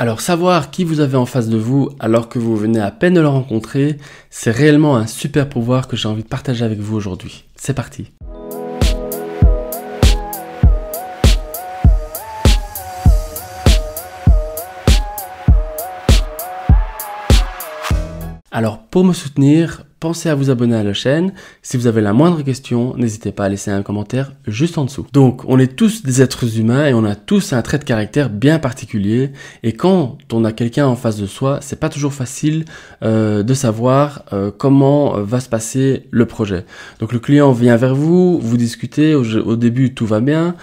Alors savoir qui vous avez en face de vous alors que vous venez à peine de le rencontrer, c'est réellement un super pouvoir que j'ai envie de partager avec vous aujourd'hui. C'est parti Alors pour me soutenir, pensez à vous abonner à la chaîne. Si vous avez la moindre question, n'hésitez pas à laisser un commentaire juste en dessous. Donc, on est tous des êtres humains et on a tous un trait de caractère bien particulier. Et quand on a quelqu'un en face de soi, c'est pas toujours facile euh, de savoir euh, comment euh, va se passer le projet. Donc, le client vient vers vous, vous discutez. Au, début, tout va bien,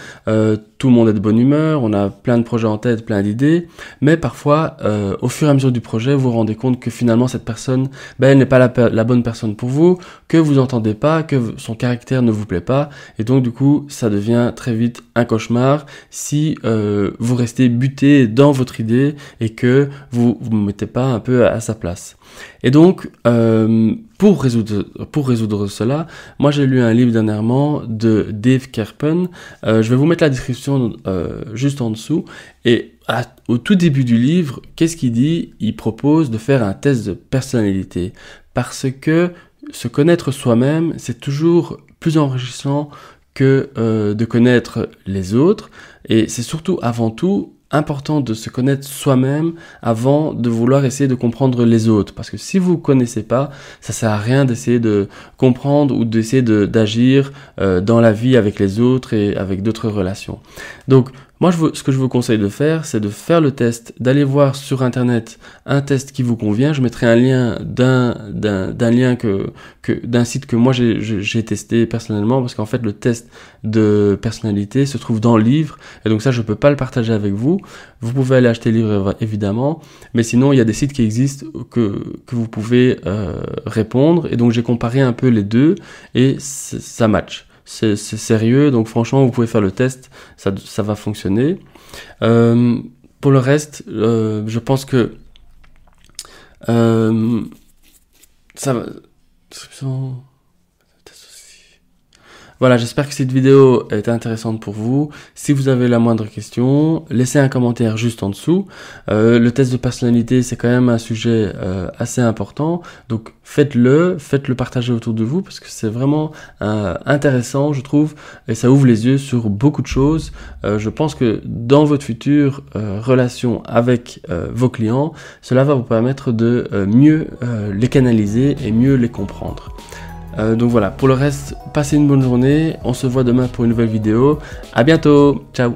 tout le monde est de bonne humeur, on a plein de projets en tête, plein d'idées. Mais parfois, au fur et à mesure du projet, vous vous rendez compte que finalement cette personne, ben, elle n'est pas la, la bonne personne pour vous, que vous entendez pas, que son caractère ne vous plaît pas, et donc du coup ça devient très vite un cauchemar si euh, vous restez buté dans votre idée et que vous vous mettez pas un peu à, sa place. Et donc euh, pour résoudre, pour résoudre cela, moi j'ai lu un livre dernièrement de Dave Kerpen. Euh, je vais vous mettre la description juste en dessous. Et au tout début du livre, qu'est-ce qu'il dit Il propose de faire un test de personnalité parce que se connaître soi-même, c'est toujours plus enrichissant que euh, de connaître les autres, et c'est surtout avant tout important de se connaître soi-même avant de vouloir essayer de comprendre les autres. Parce que si vous ne connaissez pas, ça sert à rien d'essayer de comprendre ou d'essayer d'agir euh, dans la vie avec les autres et avec d'autres relations. Donc moi, je veux, ce que je vous conseille de faire, c'est de faire le test, d'aller voir sur Internet un test qui vous convient. Je mettrai un lien d'un, d'un, lien que, que d'un site que moi j'ai, testé personnellement, parce qu'en fait, le test de personnalité se trouve dans le livre, et donc ça, je peux pas le partager avec vous. Vous pouvez aller acheter le livre, évidemment, mais sinon, il y a des sites qui existent que, que vous pouvez euh, répondre, et donc j'ai comparé un peu les deux, et ça match c'est sérieux, donc franchement, vous pouvez faire le test, ça, va fonctionner. Euh, pour le reste, euh, je pense que euh, ça va. Voilà, j'espère que cette vidéo est intéressante pour vous. Si vous avez la moindre question, laissez un commentaire juste en dessous. Euh, le test de personnalité, c'est quand même un sujet euh, assez important. Donc faites-le, faites-le partager autour de vous parce que c'est vraiment euh, intéressant, je trouve, et ça ouvre les yeux sur beaucoup de choses. je pense que dans votre future relation avec vos clients, cela va vous permettre de mieux les canaliser et mieux les comprendre. Euh, donc voilà, pour le reste, passez une bonne journée. On se voit demain pour une nouvelle vidéo. à bientôt. Ciao